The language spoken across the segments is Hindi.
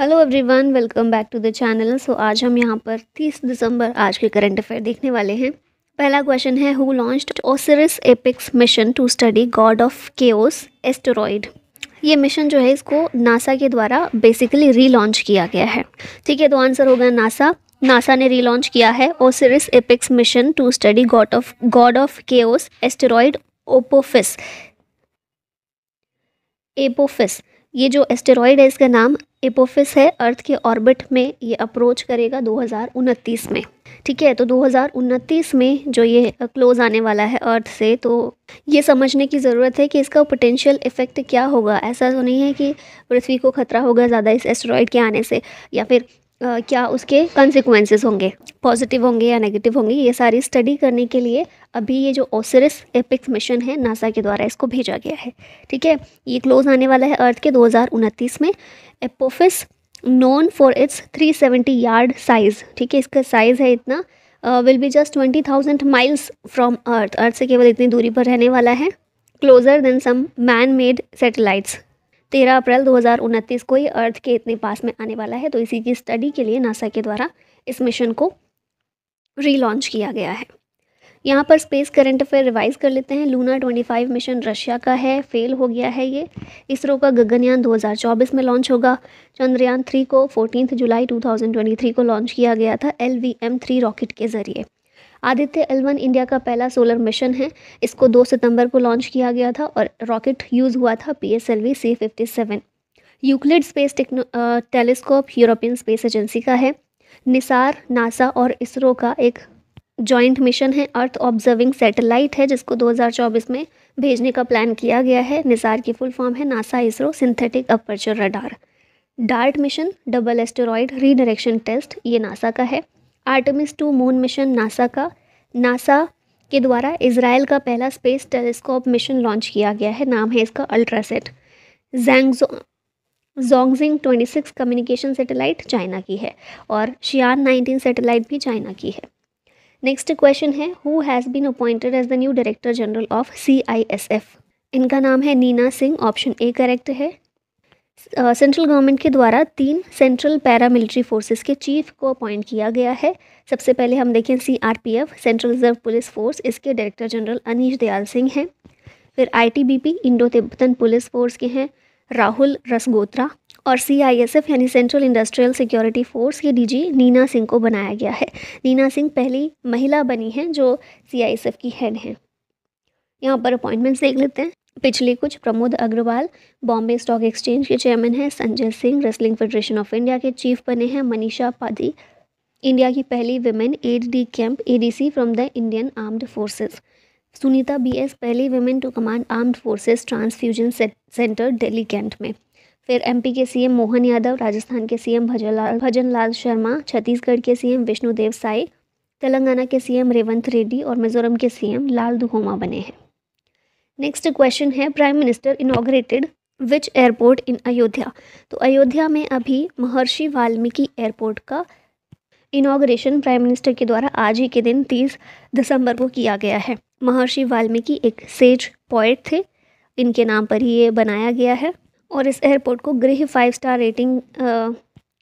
hello everyone welcome back to the channel so आज हम यहाँ पर 30 दिसंबर आज के करंट अफेयर देखने वाले हैं पहला क्वेश्चन है who launched Osiris Apex mission to study god of chaos asteroid ये मिशन जो है इसको नासा के द्वारा बेसिकली रीलॉन्च किया गया है ठीक है तो आंसर होगा नासा नासा ने रीलॉन्च किया है Osiris Apex mission to study god of god of chaos asteroid Apophis Apophis ये जो एस्टेरॉयड है इसका नाम एपोफिस है अर्थ के ऑर्बिट में ये अप्रोच करेगा दो में ठीक है तो दो में जो ये क्लोज आने वाला है अर्थ से तो ये समझने की ज़रूरत है कि इसका पोटेंशियल इफ़ेक्ट क्या होगा ऐसा तो नहीं है कि पृथ्वी को खतरा होगा ज़्यादा इस एस्टेरॉयड के आने से या फिर Uh, क्या उसके कंसिक्वेंसेस होंगे पॉजिटिव होंगे या नेगेटिव होंगे ये सारी स्टडी करने के लिए अभी ये जो ओसरिस एपिक्स मिशन है नासा के द्वारा इसको भेजा गया है ठीक है ये क्लोज आने वाला है अर्थ के दो में Apophis known for its 370 yard size ठीक है इसका साइज़ है इतना will be just 20,000 miles from earth earth से केवल इतनी दूरी पर रहने वाला है closer than some man made satellites तेरह अप्रैल 2029 को ये अर्थ के इतने पास में आने वाला है तो इसी की स्टडी के लिए नासा के द्वारा इस मिशन को रीलॉन्च किया गया है यहाँ पर स्पेस करंट अफेयर रिवाइज कर लेते हैं लूना 25 मिशन रशिया का है फेल हो गया है ये इसरो का गगनयान 2024 में लॉन्च होगा चंद्रयान थ्री को फोर्टीन जुलाई 2023 को लॉन्च किया गया था L V M three rocket के ज़रिए आदित्य वन इंडिया का पहला सोलर मिशन है इसको दो सितम्बर को लॉन्च किया गया था और रॉकेट यूज़ हुआ था P S L V C fifty seven Euclid space techno telescope European space agency का है निसार नासा और इसरो का एक जॉइंट मिशन है अर्थ ऑब्जर्विंग सैटेलाइट है जिसको 2024 में भेजने का प्लान किया गया है निसार की फुल फॉर्म है NASA ISRO synthetic aperture radar DART mission double asteroid redirection test ये नासा का है Artemis to moon mission NASA का नासा के द्वारा इसराइल का पहला स्पेस टेलीस्कोप मिशन लॉन्च किया गया है नाम है इसका अल्ट्रासेट जैंगजो जोंगजिंग 26 कम्युनिकेशन सैटेलाइट चाइना की है और शियान 19 सैटेलाइट भी चाइना की है नेक्स्ट क्वेश्चन है who has been appointed as the new director general of C I S F इनका नाम है Neena Singh option A correct है सेंट्रल uh, गवर्नमेंट के द्वारा तीन सेंट्रल पैरामिलिट्री फोर्सेस के चीफ को अपॉइंट किया गया है सबसे पहले हम देखें CRPF central reserve police force इसके डायरेक्टर जनरल अनिश दयाल सिंह हैं फिर ITBP Indo Tibetan police force के हैं राहुल रसगोत्रा और सी आई एस एफ यानी सेंट्रल इंडस्ट्रियल सिक्योरिटी फोर्स की डी जी नीना सिंह को बनाया गया है नीना सिंह पहली महिला बनी हैं जो सी आई एस एफ की हेड हैं यहाँ पर अपॉइंटमेंट्स देख लेते हैं पिछले कुछ प्रमोद अग्रवाल बॉम्बे स्टॉक एक्सचेंज के चेयरमैन हैं Sanjay Singh wrestling federation of India के चीफ बने हैं मनीषा पादी इंडिया की पहली women aide de camp C from the Indian armed forces Sunita BS पहली women to command armed forces transfusion centre Delhi cantt में फिर एमपी के सीएम मोहन यादव राजस्थान के सीएम भजनलाल भजनलाल शर्मा छत्तीसगढ़ के सीएम विष्णुदेव साय तेलंगाना के सीएम रेवंत रेड्डी और मिजोरम के सीएम लाल दुहोमा बने हैं नेक्स्ट क्वेश्चन है prime minister inaugurated which airport in Ayodhya तो अयोध्या में अभी महर्षि वाल्मीकि एयरपोर्ट का इनाग्रेशन प्राइम मिनिस्टर के द्वारा आज ही के दिन तीस दिसंबर को किया गया है महर्षि वाल्मीकि एक सेज पॉइट थे इनके नाम पर ही ये बनाया गया है और इस एयरपोर्ट को गृह फाइव स्टार रेटिंग आ,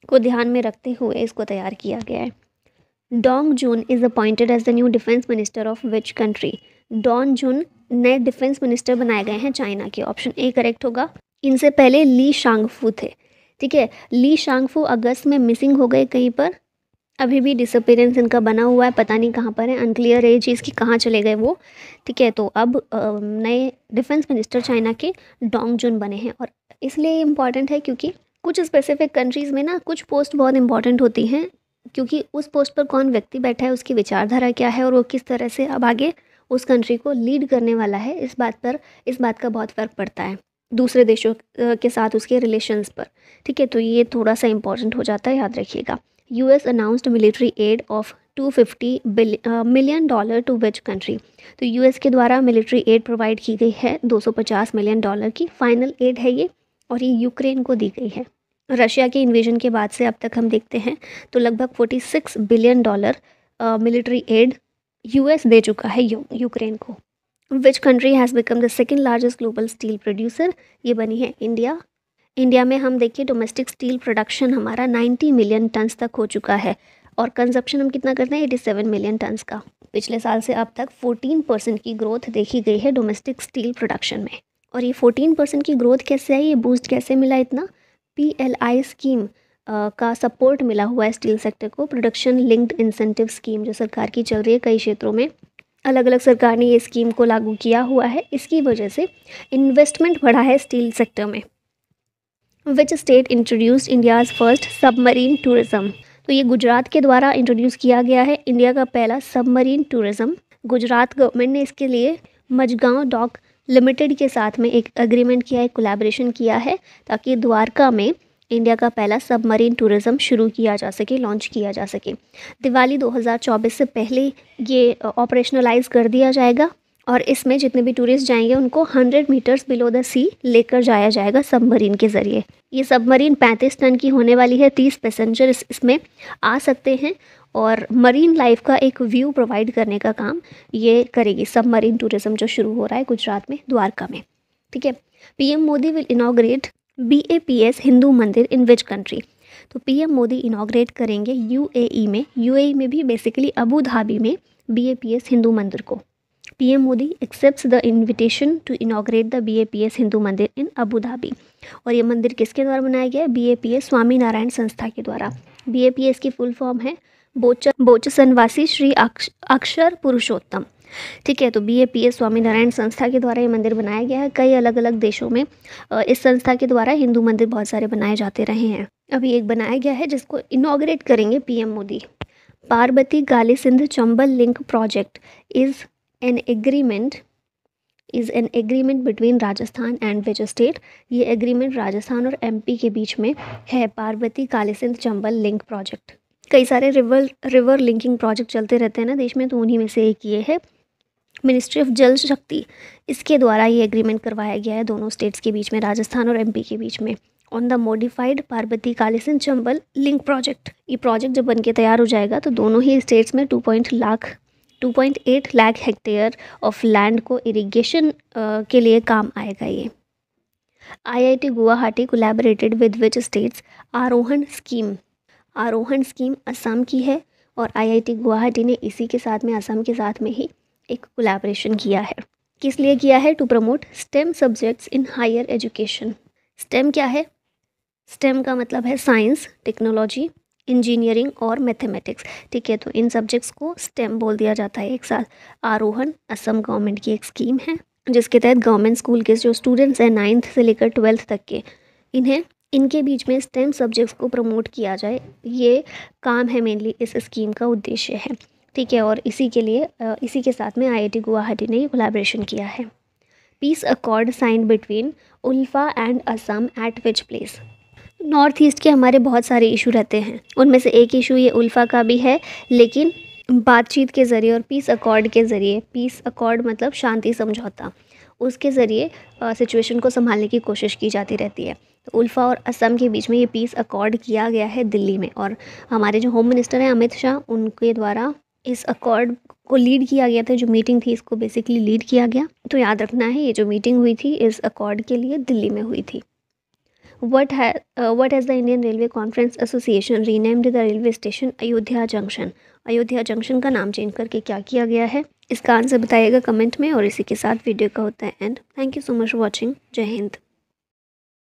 को ध्यान में रखते हुए इसको तैयार किया गया है Dong Jun is appointed as the new defence minister of which country Dong Jun नए डिफेंस मिनिस्टर बनाए गए हैं चाइना के ऑप्शन ए करेक्ट होगा इनसे पहले ली शांगफू थे ठीक है ली शांगफू अगस्त में मिसिंग हो गए कहीं पर अभी भी डिसअपेरेंस इनका बना हुआ है पता नहीं कहाँ पर है अनक्लियर है चीज़ कि कहाँ चले गए वो ठीक है तो अब नए डिफेंस मिनिस्टर चाइना के डोंग जुन बने हैं और इसलिए इम्पॉर्टेंट है क्योंकि कुछ स्पेसिफिक कंट्रीज़ में ना कुछ पोस्ट बहुत इंपॉर्टेंट होती हैं क्योंकि उस पोस्ट पर कौन व्यक्ति बैठा है उसकी विचारधारा क्या है और वो किस तरह से अब आगे उस कंट्री को लीड करने वाला है इस बात पर इस बात का बहुत फ़र्क पड़ता है दूसरे देशों के साथ उसके रिलेशंस पर ठीक है तो ये थोड़ा सा इम्पॉर्टेंट हो जाता है याद रखिएगा US announced military aid of 250 million dollar to which country तो यूएस के द्वारा मिलिट्री एड प्रोवाइड की गई है 250 मिलियन डॉलर की फाइनल एड है ये और ये यूक्रेन को दी गई है रशिया के इन्वेजन के बाद से अब तक हम देखते हैं तो लगभग 46 billion dollar military aid US दे चुका है यू, यूक्रेन को which country has become the second largest global steel producer ये बनी है इंडिया इंडिया में हम देखिए डोमेस्टिक स्टील प्रोडक्शन हमारा 90 मिलियन टन्स तक हो चुका है और कंजप्शन हम कितना करते हैं सेवन मिलियन टन्स का पिछले साल से अब तक फोर्टीन परसेंट की ग्रोथ देखी गई है डोमेस्टिक स्टील प्रोडक्शन में और ये फोर्टीन परसेंट की ग्रोथ कैसे आई ये बूस्ट कैसे मिला इतना पी एल आई स्कीम का सपोर्ट मिला हुआ है स्टील सेक्टर को प्रोडक्शन लिंक्ड इंसेंटिव स्कीम जो सरकार की चल रही है कई क्षेत्रों में अलग अलग सरकार ने ये स्कीम को लागू किया हुआ है इसकी वजह से इन्वेस्टमेंट बढ़ा है स्टील सेक्टर में which state introduced India's first submarine tourism तो ये गुजरात के द्वारा इंट्रोड्यूस किया गया है इंडिया का पहला सबमरीन टूरिज़्म गुजरात गवर्नमेंट ने इसके लिए मजगांव डॉक लिमिटेड के साथ में एक अग्रीमेंट किया है कोलेब्रेशन किया है ताकि द्वारका में इंडिया का पहला सबमरीन टूरिज़्म शुरू किया जा सके लॉन्च किया जा सके दिवाली 2024 से पहले ये ऑपरेशनलाइज कर दिया जाएगा और इसमें जितने भी टूरिस्ट जाएंगे उनको 100 मीटर्स बिलो द सी लेकर जाया जाएगा सबमरीन के ज़रिए ये सबमरीन 35 टन की होने वाली है 30 पैसेंजर इसमें आ सकते हैं और मरीन लाइफ का एक व्यू प्रोवाइड करने का काम ये करेगी सबमरीन टूरिज़्म जो शुरू हो रहा है गुजरात में द्वारका में ठीक है PM Modi will inaugurate B A P S Hindu mandir in which country तो पी मोदी इनाग्रेट करेंगे यू e में यू e में भी बेसिकली अबू धाबी में B A P S Hindu मंदिर को PM Modi accepts the invitation to inaugurate the BAPS Hindu mandir in Abu Dhabi और ये मंदिर किसके द्वारा बनाया गया है BAPS स्वामी नारायण संस्था के द्वारा BAPS की फुल फॉर्म है बोच बोचसनवासी श्री अक्ष, अक्षर पुरुषोत्तम ठीक है तो B A P S Swaminarayan संस्था के द्वारा ये मंदिर बनाया गया है कई अलग अलग देशों में इस संस्था के द्वारा हिंदू मंदिर बहुत सारे बनाए जाते रहे हैं अभी एक बनाया गया है जिसको इनाग्रेट करेंगे PM Modi Parvati Kalisindh Chambal link project is an agreement is an agreement between Rajasthan and which state ये एग्रीमेंट राजस्थान और एमपी के बीच में है पार्वती कालीसिंध चंबल लिंक प्रोजेक्ट कई सारे रिवर रिवर लिंकिंग प्रोजेक्ट चलते रहते हैं ना देश में तो उन्हीं में से एक ये है मिनिस्ट्री ऑफ जल शक्ति इसके द्वारा ये एग्रीमेंट करवाया गया है दोनों स्टेट्स के बीच में राजस्थान और एमपी के बीच में on the modified Parvati Kalisindh Chambal link project ये प्रोजेक्ट जब बन तैयार हो जाएगा तो दोनों ही स्टेट्स में two point lakh 2.8 lakh hectare of land को इरिगेशन के लिए काम आएगा ये IIT Guwahati collaborated with which states Arohan scheme Arohan scheme Assam की है और आईआईटी गुवाहाटी ने इसी के साथ में असम के साथ में ही एक कोलैबोरेशन किया है किस लिए किया है to promote STEM subjects in higher education STEM क्या है स्टेम का मतलब है साइंस टेक्नोलॉजी इंजीनियरिंग और मैथमेटिक्स ठीक है तो इन सब्जेक्ट्स को स्टेम बोल दिया जाता है एक साथ आरोहन असम गवर्नमेंट की एक स्कीम है जिसके तहत गवर्नमेंट स्कूल के जो स्टूडेंट्स हैं नाइन्थ से लेकर ट्वेल्थ तक के इन्हें इनके बीच में स्टेम सब्जेक्ट्स को प्रमोट किया जाए ये काम है मेनली इस स्कीम का उद्देश्य है ठीक है और इसी के लिए इसी के साथ में आईआईटी गुवाहाटी ने कोलाब्रेशन किया है peace accord sign between ULFA and Assam at which place north east के हमारे बहुत सारे इशू रहते हैं उनमें से एक इशू ये उल्फा का भी है लेकिन बातचीत के ज़रिए और पीस अकॉर्ड के ज़रिए पीस अकॉर्ड मतलब शांति समझौता उसके ज़रिए सिचुएशन को संभालने की कोशिश की जाती रहती है तो उल्फा और असम के बीच में ये पीस अकॉर्ड किया गया है दिल्ली में और हमारे जो होम मिनिस्टर हैं अमित शाह उनके द्वारा इस अकॉर्ड को लीड किया गया था जो मीटिंग थी इसको बेसिकली लीड किया गया तो याद रखना है ये जो मीटिंग हुई थी इस अकॉर्ड के लिए दिल्ली में हुई थी वट है what is the Indian railway conference association renamed the railway station Ayodhya junction Ayodhya junction का नाम चेंज करके क्या किया गया है इसका आंसर बताइएगा कमेंट में और इसी के साथ वीडियो का होता है and thank you so much watching Jai Hind